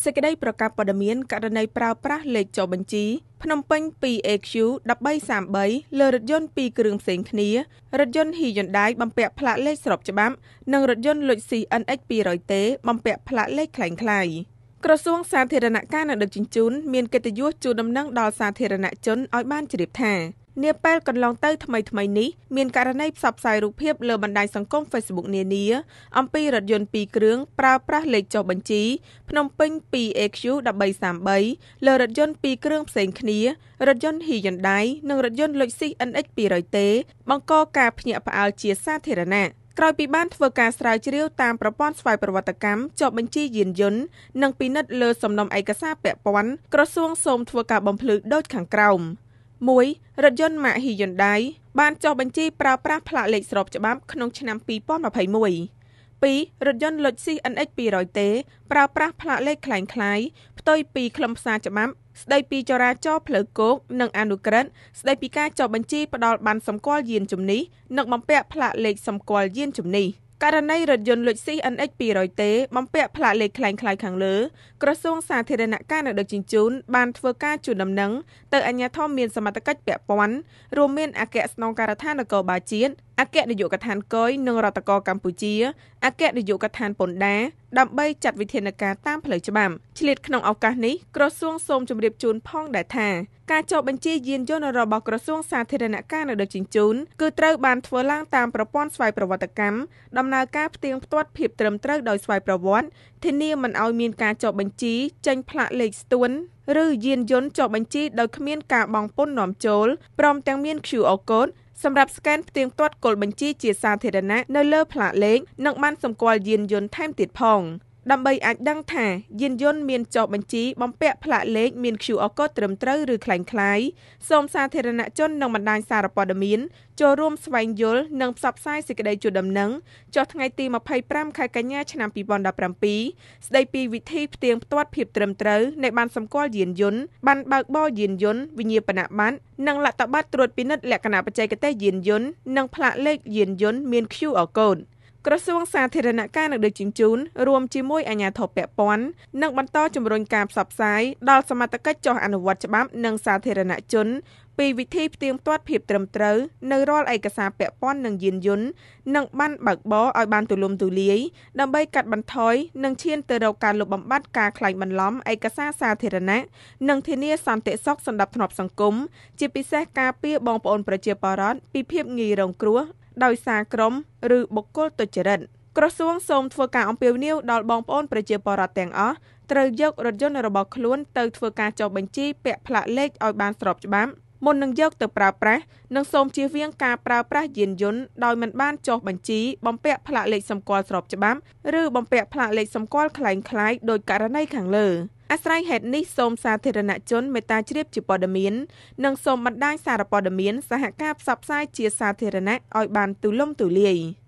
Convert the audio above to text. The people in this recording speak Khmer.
សេចក្តីប្រកាសព័ត៌មានករណីប្រើប្រាស់លេខចុះបញ្ជីភ្នំពេញ 2AQ 1333លើរថយន្តពីរគ្រឿងផ្សេងគ្នារថយន្ត Hyundai បំពាក់ផ្លាកលេខស្របច្បាប់និងរថយន្ត Lexus NX 200T បំពាក់ផ្លាកលេខคล้ายៗក្រសួងសាធារណការនិងដឹកជញ្ជូនមានកិត្តិយសជូនដំណឹងដល់សាធារណជនឲ្យបានជ្រាបថានាពេលកន្លងទៅថ្មីៗនេះមានករណីផ្សព្វផ្សាយរូបភាពលើបណ្ដាញសង្គម Facebook នានា អំពីរថយន្ត2គ្រឿងប្រើប្រាស់លេខចុះបញ្ជីភ្នំពេញ 2AQ 1333លើរថយន្ត2គ្រឿងផ្សេងគ្នារថយន្ត Hyundai និងរថយន្ត Lexus NX 200T បង្កការភ្ញាក់ផ្អើលជាសាធារណៈក្រោយពីបានធ្វើការស្រាវជ្រាវតាមប្រព័ន្ធស្វ័យប្រវត្តិកម្មចុះបញ្ជីយានយន្តនិងពិនិត្យលើសំណុំឯកសារពាក់ព័ន្ធក្រសួងសូមធ្វើការបំភ្លឺដូចខាងក្រោម 1. រថយន្ត Mazda Hyundai បានចុះបញ្ជីប្រើប្រាស់ផ្លាកលេខស្របច្បាប់ក្នុង ឆ្នាំ2021 2. រថយន្ត Lexus NX 200T ប្រើប្រាស់ផ្លាកលេខคล้ายៗផ្ទុយពីខ្លឹមសារច្បាប់ស្ដីពីចរាចរណ៍ផ្លូវគោកនិងអនុក្រឹត្យស្ដីពីការចុះបញ្ជីផ្ដាល់បានសម្គាល់យានជំនិះនិងបំពាក់ផ្លាកលេខសម្គាល់យានជំនិះ។ករណីរថយន្តលុចស៊ី NX 200T បំពាក់ផ្លាកលេខខ្លាំងៗខាងលើក្រសួងសាធារណការនិងដឹកជញ្ជូនបានធ្វើការជូនដំណឹងទៅអាជ្ញាធរមានសមត្ថកិច្ចពាក់ព័ន្ធរួមមានអគ្គស្នងការដ្ឋាននគរបាលជាតិអគ្គនាយកដ្ឋានកុយនិងរដ្ឋកោកម្ពុជាអគ្គនាយកដ្ឋានពន្ធដារដើម្បីចាត់វិធានការតាមផ្លូវច្បាប់ឆ្លៀតក្នុងឱកាសនេះក្រសួងសូមជម្រាបជូនផងដែរថាការចុះបញ្ជីយានយន្តរបស់ក្រសួងសាធារណការនៅដឹកជញ្ជូនគឺត្រូវបានធ្វើឡើងតាមប្រព័ន្ធស្វ័យប្រវត្តិកម្មដំណើរការផ្ទៀងផ្ទាត់ភាពត្រឹមត្រូវដោយស្វ័យប្រវត្តិធានាមិនឲ្យមានការចុះបញ្ជីចេញផ្លាកលេខស្ទួន ឬយានយន្តចុះបញ្ជីដោយគ្មានការបង់ពន្ធនាំចូលព្រមទាំងមាន QR code សម្រាប់ស្កែនផ្ទៀងផ្ទាត់គោលបញ្ជីជាសាធារណៈនៅលើផ្លាកលេខនិងប័ណ្ណសម្គាល់យានយន្តថែមទៀតផង។ដើម្បីអាចដឹងថាយានយន្តមានចុះបញ្ជីបំពាក់ផ្លាកលេខមាន QR code ត្រឹមត្រូវឬคล้ายៗសូមសាធារណជននិងបណ្ដាញសារព័ត៌មានចូលរួមស្វែងយល់និងផ្សព្វផ្សាយសេចក្តីជូនដំណឹងចុះថ្ងៃទី25ខែកញ្ញាឆ្នាំ2017ស្ដីពីវិធីផ្ទៀងផ្ទាត់ភាពត្រឹមត្រូវនៃបានសម្គាល់យានយន្តបានបើកបរយានយន្តវិញ្ញាបនបត្រនិងលទ្ធបត្រត្រួតពិនិត្យលក្ខណៈបច្ចេកទេសយានយន្តនិងផ្លាកលេខយានយន្តមាន QR code ក្រសួងសាធារណការនិងដឹកជញ្ជូនរួមជាមួយអាជ្ញាធរពាក់ព័ន្ធនិងបន្តជំរុញការផ្សព្វផ្សាយដល់សមត្ថកិច្ចចុះអនុវត្តច្បាប់និងសាធារណជនពីវិធីផ្ទៀងផ្ទាត់ភាពត្រឹមត្រូវនៅរាល់ឯកសារពាក់ព័ន្ធនឹងយានយន្តនិងបានបើកបរឲ្យបានទូលំទូលាយដើម្បីកាត់បន្ថយនិងឈានទៅរកការលុបបំបាត់ការក្លែងបន្លំឯកសារសាធារណៈនិងធានាសន្តិសុខសណ្ដាប់ធ្នាប់សង្គមជាពិសេសការពារបងប្អូនប្រជាពលរដ្ឋពីភាពងាយរងគ្រោះដោយសារក្រុមឬបុគ្គលទុច្ចរិតក្រសួងសូមធ្វើការអំពាវនាវដល់បងប្អូនប្រជាពលរដ្ឋទាំងអស់ត្រូវយករថយន្តរបស់ខ្លួនទៅធ្វើការចុះបញ្ជីពាក់ផ្លាកលេខឲ្យបានស្របច្បាប់មុននឹងយកទៅប្រើប្រាស់និងសូមជៀសវាងការប្រើប្រាស់យានយន្តដោយមិនបានចុះបញ្ជីបំពាក់ផ្លាកលេខសម្គាល់ស្របច្បាប់ឬបំពាក់ផ្លាកលេខសម្គាល់คล้ายៗដោយករណីខាងលើ។អាស្រ័យហេតុនេះសូមសាធារណជនមេត្តាជ្រាបជាព័ត៌មាននិងសូមបណ្ដាញសារព័ត៌មាន សហការផ្សព្វផ្សាយជាសាធារណៈឲ្យបានទូលំទូលាយ។